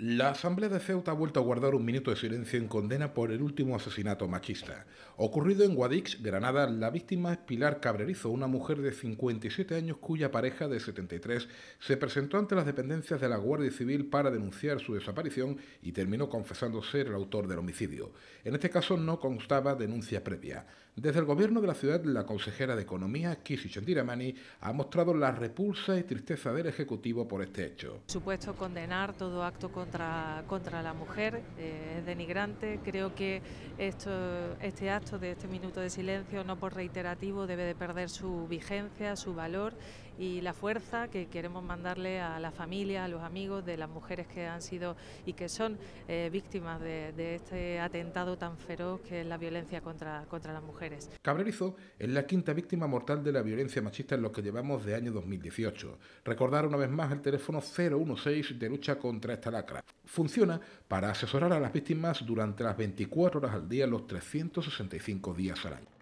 La Asamblea de Ceuta ha vuelto a guardar un minuto de silencio en condena por el último asesinato machista. Ocurrido en Guadix, Granada, la víctima es Pilar Cabrerizo, una mujer de 57 años cuya pareja de 73 se presentó ante las dependencias de la Guardia Civil para denunciar su desaparición y terminó confesando ser el autor del homicidio. En este caso no constaba denuncia previa. Desde el gobierno de la ciudad, la consejera de Economía, Kisi Chandiramani, ha mostrado la repulsa y tristeza del Ejecutivo por este hecho. supuesto, condenar todo acto contra, la mujer, eh, es denigrante. Creo que esto, este acto de este minuto de silencio, no por reiterativo, debe de perder su vigencia, su valor y la fuerza que queremos mandarle a la familia, a los amigos de las mujeres que han sido y que son eh, víctimas de, este atentado tan feroz que es la violencia contra, contra las mujeres. Cabrerizo es la quinta víctima mortal de la violencia machista en lo que llevamos de año 2018. Recordar una vez más el teléfono 016 de lucha contra esta lacra. Funciona para asesorar a las víctimas durante las 24 horas al día, los 365 días al año.